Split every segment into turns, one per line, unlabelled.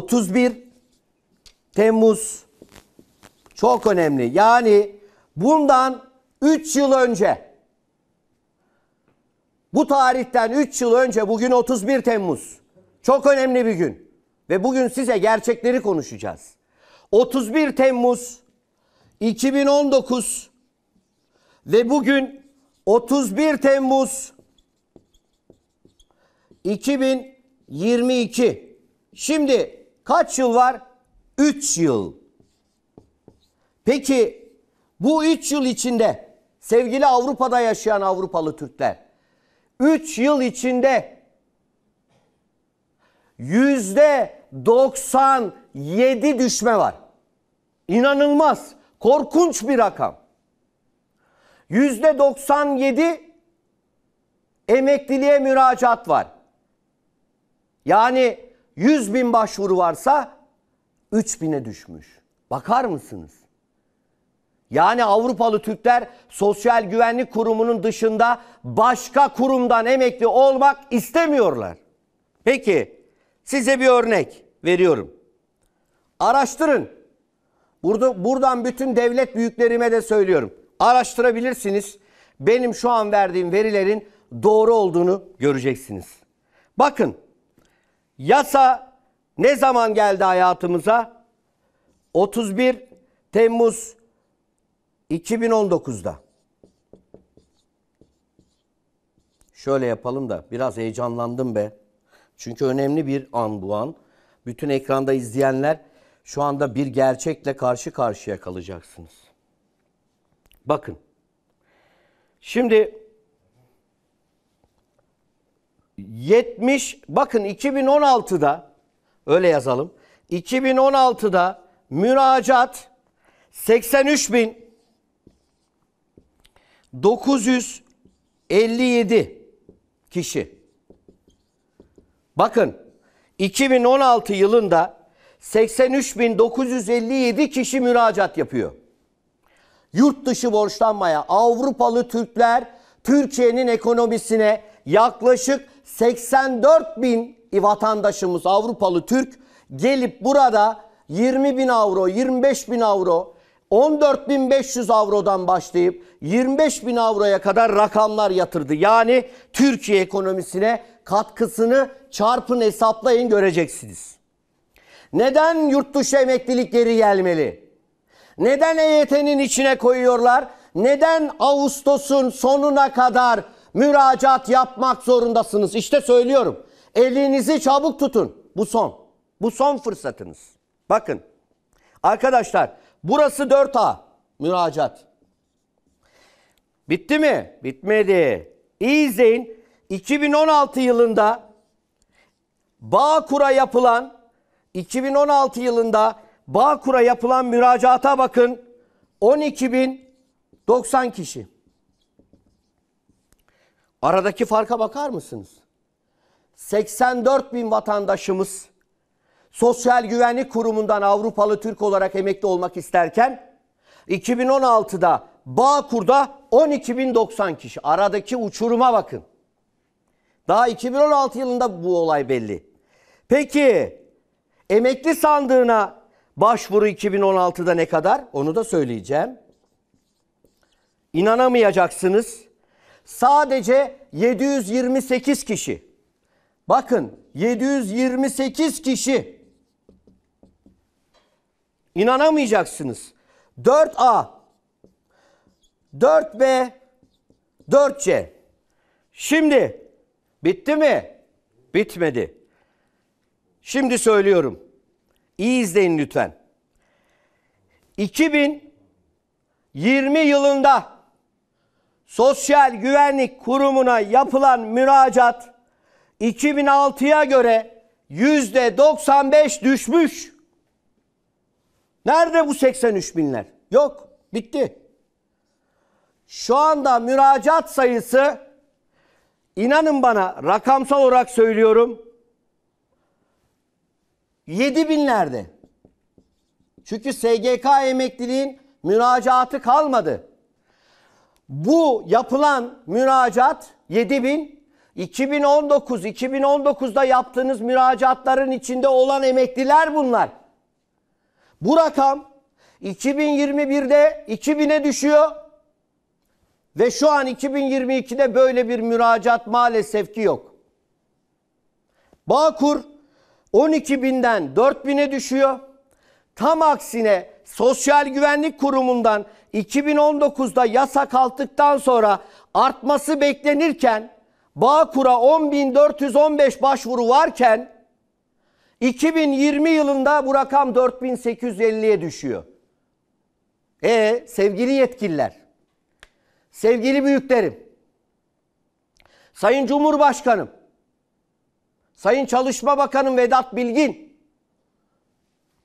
31 Temmuz çok önemli. Yani bundan 3 yıl önce bu tarihten 3 yıl önce bugün 31 Temmuz. Çok önemli bir gün. Ve bugün size gerçekleri konuşacağız. 31 Temmuz 2019 ve bugün 31 Temmuz 2022. Şimdi kaç yıl var? 3 yıl. Peki bu 3 yıl içinde sevgili Avrupa'da yaşayan Avrupalı Türkler 3 yıl içinde yüzde 97 düşme var. İnanılmaz. Korkunç bir rakam. Yüzde 97 emekliliğe müracaat var. Yani 100 bin başvuru varsa 3 bine düşmüş. Bakar mısınız? Yani Avrupalı Türkler Sosyal Güvenlik Kurumu'nun dışında başka kurumdan emekli olmak istemiyorlar. Peki size bir örnek veriyorum. Araştırın. Burada, buradan bütün devlet büyüklerime de söylüyorum. Araştırabilirsiniz. Benim şu an verdiğim verilerin doğru olduğunu göreceksiniz. Bakın Yasa ne zaman geldi hayatımıza? 31 Temmuz 2019'da. Şöyle yapalım da biraz heyecanlandım be. Çünkü önemli bir an bu an. Bütün ekranda izleyenler şu anda bir gerçekle karşı karşıya kalacaksınız. Bakın. Şimdi 70 bakın 2016'da öyle yazalım. 2016'da müracaat 83 bin 957 kişi. Bakın 2016 yılında 83.957 kişi müracaat yapıyor. Yurt dışı borçlanmaya Avrupalı Türkler Türkiye'nin ekonomisine yaklaşık 84 bin vatandaşımız Avrupalı Türk gelip burada 20 bin avro, 25 bin avro, 14.500 avrodan başlayıp 25 bin avroya kadar rakamlar yatırdı. Yani Türkiye ekonomisine katkısını çarpın hesaplayın göreceksiniz. Neden yurt dışı emeklilik geri gelmeli? Neden EYT'nin içine koyuyorlar? Neden Ağustos'un sonuna kadar müracaat yapmak zorundasınız. İşte söylüyorum. Elinizi çabuk tutun. Bu son. Bu son fırsatınız. Bakın. Arkadaşlar burası 4A. Müracaat. Bitti mi? Bitmedi. İyi izleyin. 2016 yılında Bağkur'a yapılan 2016 yılında Bağkur'a yapılan müracaata bakın. 12.090 kişi. Aradaki farka bakar mısınız? 84 bin vatandaşımız Sosyal Güvenlik Kurumu'ndan Avrupalı Türk olarak emekli olmak isterken 2016'da Bağkur'da 12.090 kişi. Aradaki uçuruma bakın. Daha 2016 yılında bu olay belli. Peki emekli sandığına başvuru 2016'da ne kadar? Onu da söyleyeceğim. İnanamayacaksınız. Sadece 728 kişi. Bakın 728 kişi. İnanamayacaksınız. 4A, 4B, 4C. Şimdi bitti mi? Bitmedi. Şimdi söylüyorum. İyi izleyin lütfen. 2020 yılında Sosyal Güvenlik Kurumu'na yapılan müracaat 2006'ya göre %95 düşmüş. Nerede bu 83 binler? Yok. Bitti. Şu anda müracaat sayısı inanın bana rakamsal olarak söylüyorum 7 binlerde. Çünkü SGK emekliliğin müracaatı kalmadı. Bu yapılan müracaat 7 bin. 2019, 2019'da yaptığınız müracaatların içinde olan emekliler bunlar. Bu rakam 2021'de 2000'e düşüyor. Ve şu an 2022'de böyle bir müracaat maalesef ki yok. Bağkur 12 binden 4 bine düşüyor. Tam aksine Sosyal Güvenlik Kurumu'ndan 2019'da yasa kalktıktan sonra artması beklenirken Bağkur'a 10.415 başvuru varken 2020 yılında bu rakam 4850'ye düşüyor. E sevgili yetkililer, sevgili büyüklerim, Sayın Cumhurbaşkanım, Sayın Çalışma Bakanım Vedat Bilgin,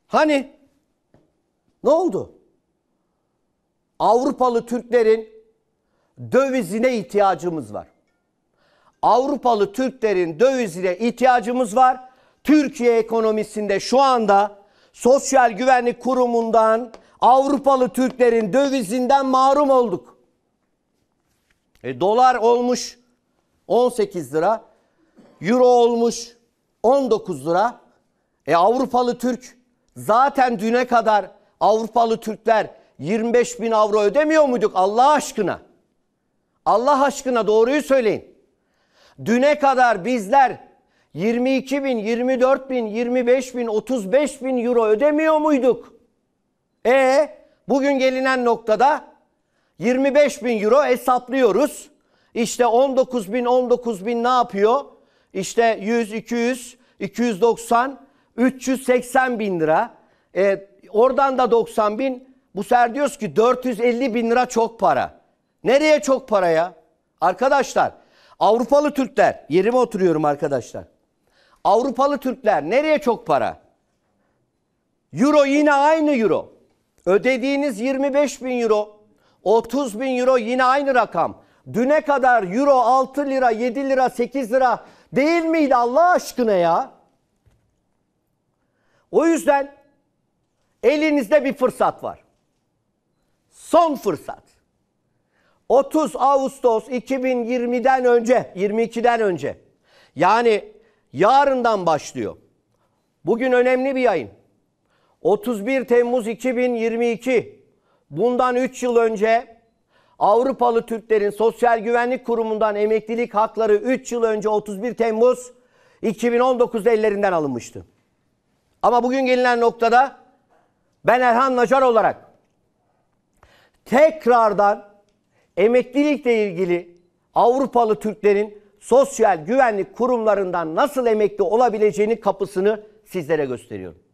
hani ne oldu? Avrupalı Türklerin dövizine ihtiyacımız var. Avrupalı Türklerin dövizine ihtiyacımız var. Türkiye ekonomisinde şu anda Sosyal Güvenlik Kurumu'ndan Avrupalı Türklerin dövizinden mahrum olduk. E, dolar olmuş 18 lira, euro olmuş 19 lira. E Avrupalı Türk zaten düne kadar Avrupalı Türkler 25 bin avro ödemiyor muyduk Allah aşkına? Allah aşkına doğruyu söyleyin. Düne kadar bizler 22 bin, 24 bin, 25 bin, 35 bin euro ödemiyor muyduk? E bugün gelinen noktada 25 bin euro hesaplıyoruz. İşte 19 bin, 19 bin ne yapıyor? İşte 100, 200, 290, 380 bin lira. E, oradan da 90 bin, bu sefer diyoruz ki 450 bin lira çok para. Nereye çok para ya? Arkadaşlar Avrupalı Türkler yerime oturuyorum arkadaşlar. Avrupalı Türkler nereye çok para? Euro yine aynı euro. Ödediğiniz 25 bin euro, 30 bin euro yine aynı rakam. Düne kadar euro 6 lira, 7 lira, 8 lira değil miydi Allah aşkına ya? O yüzden elinizde bir fırsat var son fırsat. 30 Ağustos 2020'den önce, 22'den önce. Yani yarından başlıyor. Bugün önemli bir yayın. 31 Temmuz 2022. Bundan 3 yıl önce Avrupalı Türklerin Sosyal Güvenlik Kurumu'ndan emeklilik hakları 3 yıl önce 31 Temmuz 2019 ellerinden alınmıştı. Ama bugün gelinen noktada ben Erhan Nacar olarak tekrardan emeklilikle ilgili Avrupalı Türklerin sosyal güvenlik kurumlarından nasıl emekli olabileceğini kapısını sizlere gösteriyorum.